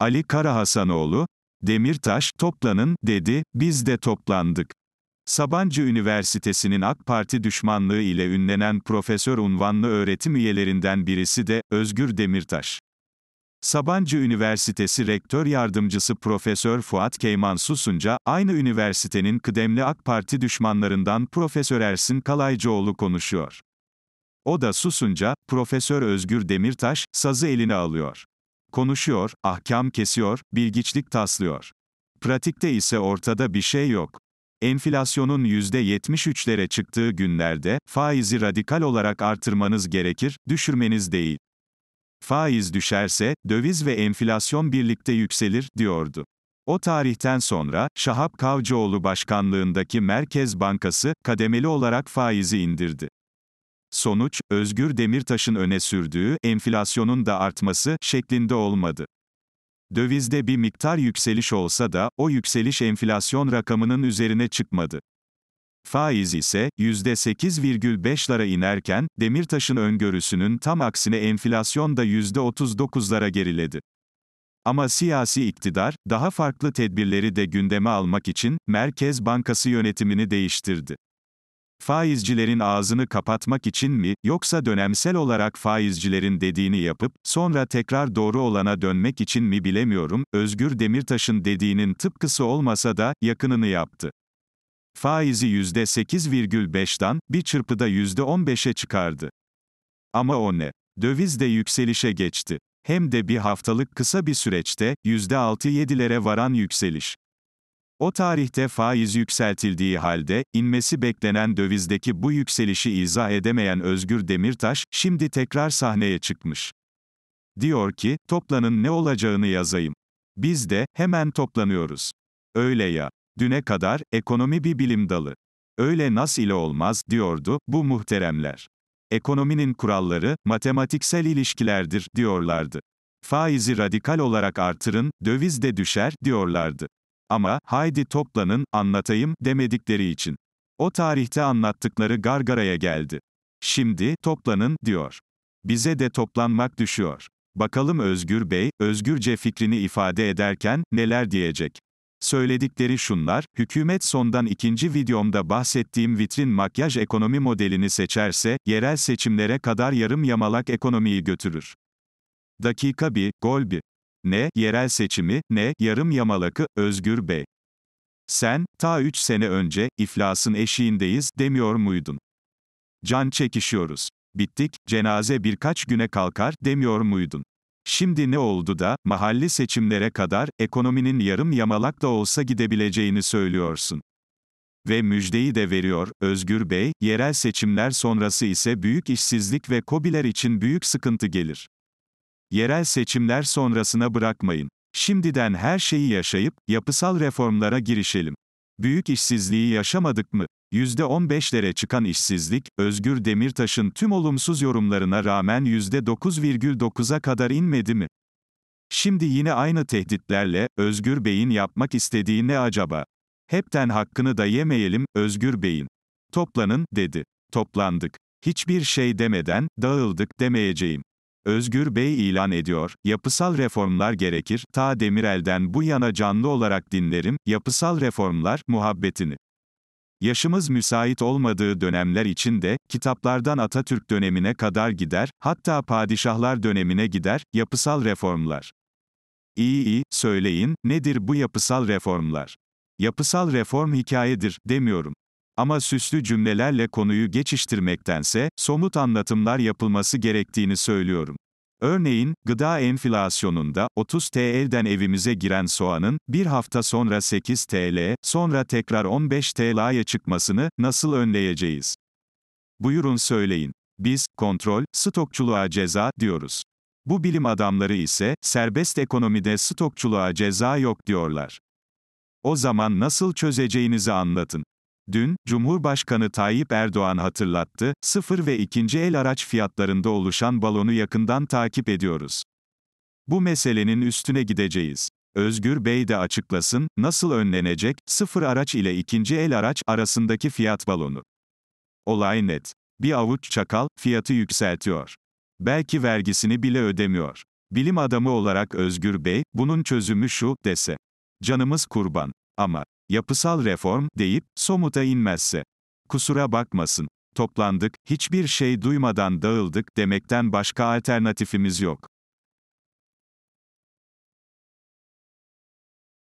Ali Karahasanoğlu, Demirtaş, toplanın, dedi, biz de toplandık. Sabancı Üniversitesi'nin AK Parti düşmanlığı ile ünlenen profesör unvanlı öğretim üyelerinden birisi de, Özgür Demirtaş. Sabancı Üniversitesi Rektör Yardımcısı Profesör Fuat Keyman Susunca, aynı üniversitenin kıdemli AK Parti düşmanlarından Profesör Ersin Kalaycıoğlu konuşuyor. O da susunca, Profesör Özgür Demirtaş, sazı eline alıyor konuşuyor, ahkam kesiyor, bilgiçlik taslıyor. Pratikte ise ortada bir şey yok. Enflasyonun %73'lere çıktığı günlerde, faizi radikal olarak artırmanız gerekir, düşürmeniz değil. Faiz düşerse, döviz ve enflasyon birlikte yükselir, diyordu. O tarihten sonra, Şahap Kavcıoğlu başkanlığındaki Merkez Bankası, kademeli olarak faizi indirdi. Sonuç, Özgür Demirtaş'ın öne sürdüğü, enflasyonun da artması, şeklinde olmadı. Dövizde bir miktar yükseliş olsa da, o yükseliş enflasyon rakamının üzerine çıkmadı. Faiz ise %8,5'lara inerken, Demirtaş'ın öngörüsünün tam aksine enflasyon da %39'lara geriledi. Ama siyasi iktidar, daha farklı tedbirleri de gündeme almak için, Merkez Bankası yönetimini değiştirdi. Faizcilerin ağzını kapatmak için mi, yoksa dönemsel olarak faizcilerin dediğini yapıp, sonra tekrar doğru olana dönmek için mi bilemiyorum, Özgür Demirtaş'ın dediğinin tıpkısı olmasa da, yakınını yaptı. Faizi %8,5'dan, bir çırpıda %15'e çıkardı. Ama o ne? Döviz de yükselişe geçti. Hem de bir haftalık kısa bir süreçte, %6-7'lere varan yükseliş. O tarihte faiz yükseltildiği halde, inmesi beklenen dövizdeki bu yükselişi izah edemeyen Özgür Demirtaş, şimdi tekrar sahneye çıkmış. Diyor ki, toplanın ne olacağını yazayım. Biz de, hemen toplanıyoruz. Öyle ya. Düne kadar, ekonomi bir bilim dalı. Öyle nas ile olmaz, diyordu, bu muhteremler. Ekonominin kuralları, matematiksel ilişkilerdir, diyorlardı. Faizi radikal olarak artırın, döviz de düşer, diyorlardı. Ama, haydi toplanın, anlatayım, demedikleri için. O tarihte anlattıkları gargaraya geldi. Şimdi, toplanın, diyor. Bize de toplanmak düşüyor. Bakalım Özgür Bey, özgürce fikrini ifade ederken, neler diyecek? Söyledikleri şunlar, hükümet sondan ikinci videomda bahsettiğim vitrin makyaj ekonomi modelini seçerse, yerel seçimlere kadar yarım yamalak ekonomiyi götürür. Dakika bir, gol bir ne yerel seçimi, ne yarım yamalakı, Özgür Bey. Sen, ta üç sene önce, iflasın eşiğindeyiz, demiyor muydun? Can çekişiyoruz. Bittik, cenaze birkaç güne kalkar, demiyor muydun? Şimdi ne oldu da, mahalli seçimlere kadar, ekonominin yarım yamalak da olsa gidebileceğini söylüyorsun. Ve müjdeyi de veriyor, Özgür Bey, yerel seçimler sonrası ise büyük işsizlik ve kobiler için büyük sıkıntı gelir yerel seçimler sonrasına bırakmayın. Şimdiden her şeyi yaşayıp, yapısal reformlara girişelim. Büyük işsizliği yaşamadık mı? %15'lere çıkan işsizlik, Özgür Demirtaş'ın tüm olumsuz yorumlarına rağmen %9,9'a kadar inmedi mi? Şimdi yine aynı tehditlerle, Özgür Bey'in yapmak istediği ne acaba? Hepten hakkını da yemeyelim, Özgür Bey'in. Toplanın, dedi. Toplandık. Hiçbir şey demeden, dağıldık demeyeceğim. Özgür Bey ilan ediyor, yapısal reformlar gerekir, ta Demirel'den bu yana canlı olarak dinlerim, yapısal reformlar, muhabbetini. Yaşımız müsait olmadığı dönemler için de, kitaplardan Atatürk dönemine kadar gider, hatta padişahlar dönemine gider, yapısal reformlar. İyi iyi, söyleyin, nedir bu yapısal reformlar? Yapısal reform hikayedir, demiyorum. Ama süslü cümlelerle konuyu geçiştirmektense, somut anlatımlar yapılması gerektiğini söylüyorum. Örneğin, gıda enflasyonunda 30 TL'den evimize giren soğanın bir hafta sonra 8 TL, sonra tekrar 15 TL'ye çıkmasını nasıl önleyeceğiz? Buyurun söyleyin. Biz kontrol, stokçuluğa ceza diyoruz. Bu bilim adamları ise serbest ekonomide stokçuluğa ceza yok diyorlar. O zaman nasıl çözeceğinizi anlatın. Dün, Cumhurbaşkanı Tayyip Erdoğan hatırlattı, sıfır ve ikinci el araç fiyatlarında oluşan balonu yakından takip ediyoruz. Bu meselenin üstüne gideceğiz. Özgür Bey de açıklasın, nasıl önlenecek, sıfır araç ile ikinci el araç arasındaki fiyat balonu. Olay net. Bir avuç çakal, fiyatı yükseltiyor. Belki vergisini bile ödemiyor. Bilim adamı olarak Özgür Bey, bunun çözümü şu, dese. Canımız kurban. Ama, Yapısal reform, deyip, somuta inmezse. Kusura bakmasın. Toplandık, hiçbir şey duymadan dağıldık demekten başka alternatifimiz yok.